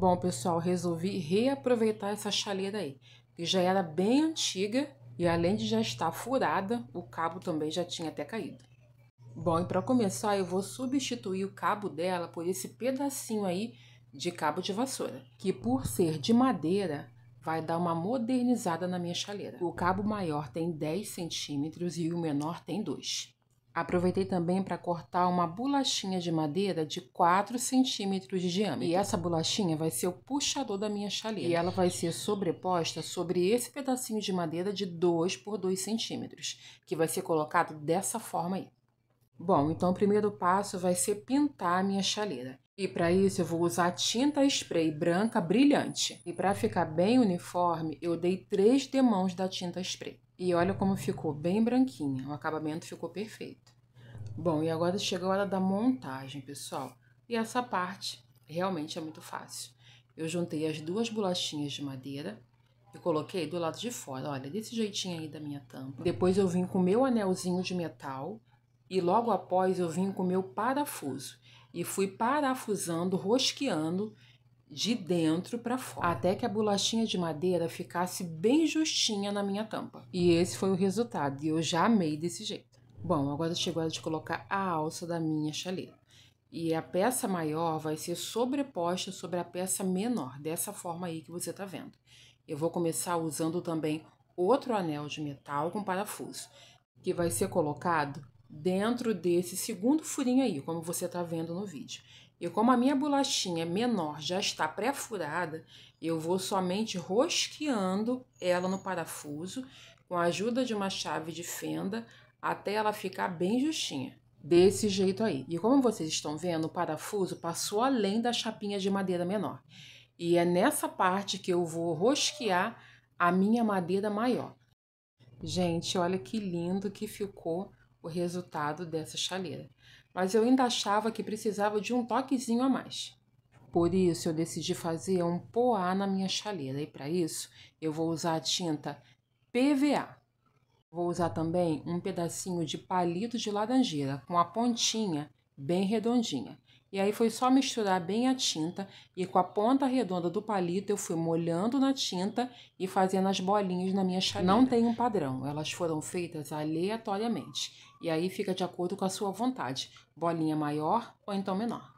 Bom, pessoal, resolvi reaproveitar essa chaleira aí, que já era bem antiga e além de já estar furada, o cabo também já tinha até caído. Bom, e para começar, eu vou substituir o cabo dela por esse pedacinho aí de cabo de vassoura, que por ser de madeira, vai dar uma modernizada na minha chaleira. O cabo maior tem 10 centímetros e o menor tem 2. Aproveitei também para cortar uma bolachinha de madeira de 4 centímetros de diâmetro. E essa bolachinha vai ser o puxador da minha chaleira. E ela vai ser sobreposta sobre esse pedacinho de madeira de 2 por 2 centímetros, que vai ser colocado dessa forma aí. Bom, então o primeiro passo vai ser pintar a minha chaleira. E para isso eu vou usar tinta spray branca brilhante. E para ficar bem uniforme, eu dei três demãos da tinta spray. E olha como ficou, bem branquinha. O acabamento ficou perfeito. Bom, e agora chegou a hora da montagem, pessoal. E essa parte realmente é muito fácil. Eu juntei as duas bolachinhas de madeira e coloquei do lado de fora, olha, desse jeitinho aí da minha tampa. Depois eu vim com o meu anelzinho de metal e logo após eu vim com o meu parafuso. E fui parafusando, rosqueando de dentro para fora, até que a bolachinha de madeira ficasse bem justinha na minha tampa. E esse foi o resultado, e eu já amei desse jeito. Bom, agora chegou a hora de colocar a alça da minha chaleira. E a peça maior vai ser sobreposta sobre a peça menor, dessa forma aí que você tá vendo. Eu vou começar usando também outro anel de metal com parafuso, que vai ser colocado dentro desse segundo furinho aí, como você está vendo no vídeo. E como a minha bolachinha menor já está pré-furada, eu vou somente rosqueando ela no parafuso com a ajuda de uma chave de fenda até ela ficar bem justinha. Desse jeito aí. E como vocês estão vendo, o parafuso passou além da chapinha de madeira menor. E é nessa parte que eu vou rosquear a minha madeira maior. Gente, olha que lindo que ficou o resultado dessa chaleira, mas eu ainda achava que precisava de um toquezinho a mais. Por isso, eu decidi fazer um poá na minha chaleira e para isso eu vou usar a tinta PVA. Vou usar também um pedacinho de palito de laranjeira com a pontinha bem redondinha e aí foi só misturar bem a tinta e com a ponta redonda do palito eu fui molhando na tinta e fazendo as bolinhas na minha chaleira. Não tem um padrão, elas foram feitas aleatoriamente. E aí fica de acordo com a sua vontade, bolinha maior ou então menor.